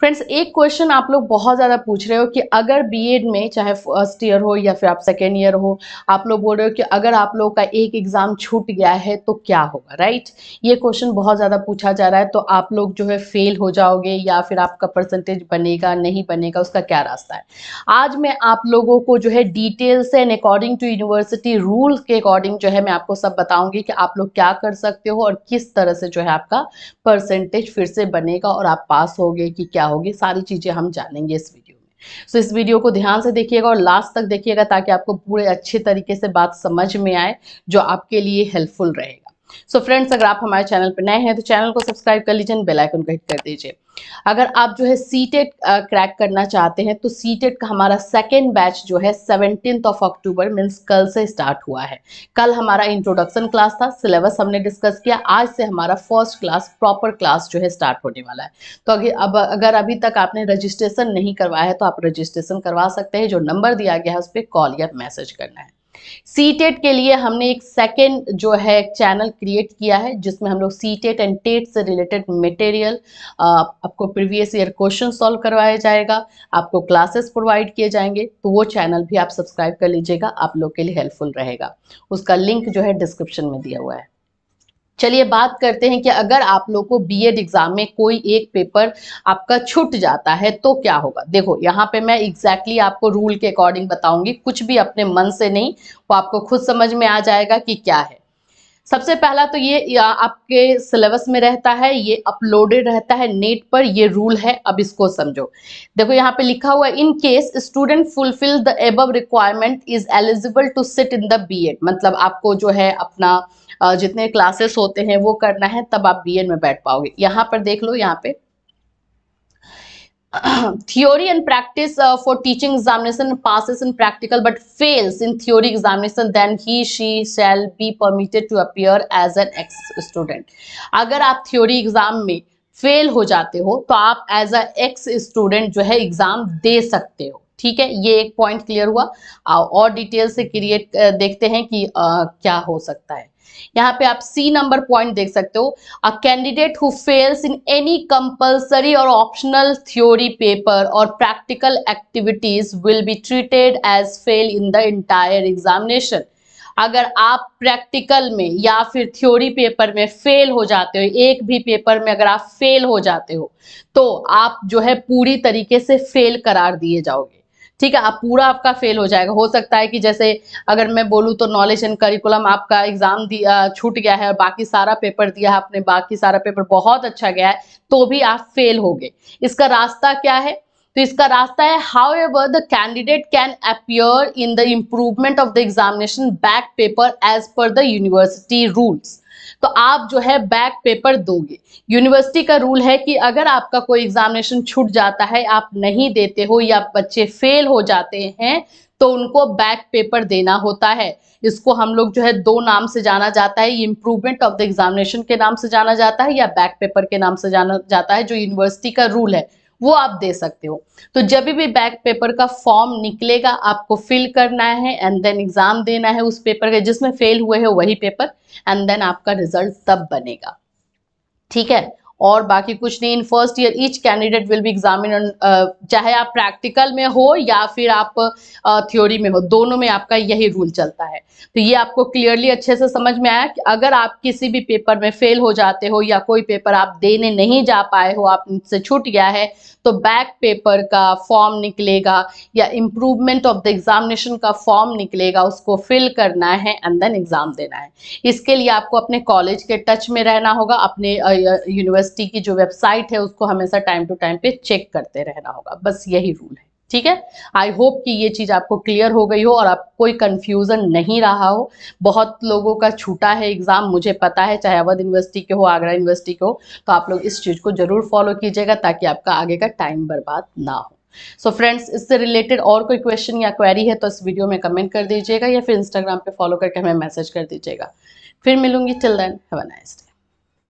friends एक question आप लोग बहुत ज़्यादा पूछ रहे हो कि अगर बीएड में चाहे फर्स्ट ईयर हो या फिर आप सेकेंड ईयर हो आप लोग बोल रहे हो कि अगर आप लोगों का एक एग्ज़ाम छूट गया है तो क्या होगा राइट ये क्वेश्चन बहुत ज़्यादा पूछा जा रहा है तो आप लोग जो है फेल हो जाओगे या फिर आपका परसेंटेज बनेगा नहीं बनेगा उसका क्या रास्ता है आज मैं आप लोगों को जो है डिटेल से and according to university rule के अकॉर्डिंग जो है मैं आपको सब बताऊँगी कि आप लोग क्या कर सकते हो और किस तरह से जो है आपका परसेंटेज फिर से बनेगा और आप पास हो कि क्या होगी सारी चीज़ें हम जानेंगे इस वीडियो में सो so, इस वीडियो को ध्यान से देखिएगा और लास्ट तक देखिएगा ताकि आपको पूरे अच्छे तरीके से बात समझ में आए जो आपके लिए हेल्पफुल रहेगा सो so फ्रेंड्स अगर आप हमारे चैनल पर नए हैं तो चैनल को सब्सक्राइब कर लीजिए बेल आइकन को हिट कर दीजिए अगर आप जो है सी क्रैक करना चाहते हैं तो सी टेट का हमारा सेकेंड बैच जो है सेवनटीन ऑफ अक्टूबर मीन्स कल से स्टार्ट हुआ है कल हमारा इंट्रोडक्शन क्लास था सिलेबस हमने डिस्कस किया आज से हमारा फर्स्ट क्लास प्रॉपर क्लास जो है स्टार्ट होने वाला है तो अगर अब अगर अभी तक आपने रजिस्ट्रेशन नहीं करवाया है तो आप रजिस्ट्रेशन करवा सकते हैं जो नंबर दिया गया है उस पर कॉल या मैसेज करना है सी टेट e के लिए हमने एक सेकेंड जो है चैनल क्रिएट किया है जिसमें हम लोग सी टेट एंड टेट से रिलेटेड मटेरियल आपको प्रीवियस ईयर क्वेश्चन सॉल्व करवाया जाएगा आपको क्लासेस प्रोवाइड किए जाएंगे तो वो चैनल भी आप सब्सक्राइब कर लीजिएगा आप लोग के लिए हेल्पफुल रहेगा उसका लिंक जो है डिस्क्रिप्शन में दिया हुआ है चलिए बात करते हैं कि अगर आप लोग को बी एग्जाम में कोई एक पेपर आपका छूट जाता है तो क्या होगा देखो यहाँ पे मैं एग्जैक्टली exactly आपको रूल के अकॉर्डिंग बताऊंगी कुछ भी अपने मन से नहीं वो आपको खुद समझ में आ जाएगा कि क्या है सबसे पहला तो ये आपके सिलेबस में रहता है ये अपलोडेड रहता है नेट पर ये रूल है अब इसको समझो देखो यहाँ पे लिखा हुआ in case student fulfil the above requirement is eligible to sit in the BEd मतलब आपको जो है अपना जितने क्लासेस होते हैं वो करना है तब आप बी में बैठ पाओगे यहाँ पर देख लो यहाँ पे theory and practice for teaching examination passes in practical but fails in theory examination then he she shall be permitted to appear as an ex student अगर आप थ्योरी एग्जाम में फेल हो जाते हो तो आप एज अ एक्स स्टूडेंट जो है एग्जाम दे सकते हो ठीक है ये एक पॉइंट क्लियर हुआ और डिटेल से क्रिएट देखते हैं कि आ, क्या हो सकता है यहाँ पे आप सी नंबर पॉइंट देख सकते हो a candidate who fails in any compulsory और ऑप्शनल थ्योरी पेपर और practical activities will be treated as fail in the entire examination अगर आप प्रैक्टिकल में या फिर थ्योरी पेपर में फेल हो जाते हो एक भी पेपर में अगर आप फेल हो जाते हो तो आप जो है पूरी तरीके से फेल करार दिए जाओगे ठीक है आप पूरा आपका फेल हो जाएगा हो सकता है कि जैसे अगर मैं बोलूँ तो नॉलेज एंड करिकुलम आपका एग्जाम दिया छूट गया है और बाकी सारा पेपर दिया आपने बाकी सारा पेपर बहुत अच्छा गया है तो भी आप फेल हो गए इसका रास्ता क्या है तो इसका रास्ता है however the candidate can appear in the improvement of the examination back paper as per the university rules तो आप जो है बैक पेपर दोगे यूनिवर्सिटी का रूल है कि अगर आपका कोई एग्जामिनेशन छूट जाता है आप नहीं देते हो या बच्चे फेल हो जाते हैं तो उनको बैक पेपर देना होता है इसको हम लोग जो है दो नाम से जाना जाता है इम्प्रूवमेंट ऑफ द एग्जामिनेशन के नाम से जाना जाता है या बैक पेपर के नाम से जाना जाता है जो यूनिवर्सिटी का रूल है वो आप दे सकते हो तो जब भी बैक पेपर का फॉर्म निकलेगा आपको फिल करना है एंड देन एग्जाम देना है उस पेपर का जिसमें फेल हुए है वही पेपर एंड देन आपका रिजल्ट तब बनेगा ठीक है और बाकी कुछ नहीं in first year each candidate will be examine चाहे आप प्रैक्टिकल में हो या फिर आप थ्योरी uh, में हो दोनों में आपका यही रूल चलता है तो ये आपको क्लियरली अच्छे से समझ में आया कि अगर आप किसी भी पेपर में फेल हो जाते हो या कोई पेपर आप देने नहीं जा पाए हो आपसे छूट गया है तो बैक पेपर का फॉर्म निकलेगा या इम्प्रूवमेंट ऑफ द एग्जामिनेशन का फॉर्म निकलेगा उसको फिल करना है एंड देन एग्जाम देना है इसके लिए आपको अपने कॉलेज के टच में रहना होगा अपने यूनिवर्सिटी uh, यूनिवर्सिटी की जो वेबसाइट है उसको हमेशा टाइम टू टाइम पे चेक करते रहना होगा बस यही रूल है ठीक है आई होप कि ये चीज़ आपको क्लियर हो गई हो और आप कोई कन्फ्यूज़न नहीं रहा हो बहुत लोगों का छूटा है एग्ज़ाम मुझे पता है चाहे अवध यूनिवर्सिटी के हो आगरा यूनिवर्सिटी के हो तो आप लोग इस चीज़ को ज़रूर फॉलो कीजिएगा ताकि आपका आगे का टाइम बर्बाद ना हो सो so फ्रेंड्स इससे रिलेटेड और कोई क्वेश्चन या क्वेरी है तो इस वीडियो में कमेंट कर दीजिएगा या फिर इंस्टाग्राम पे फॉलो करके हमें मैसेज कर दीजिएगा फिर मिलूंगी till then have a nice day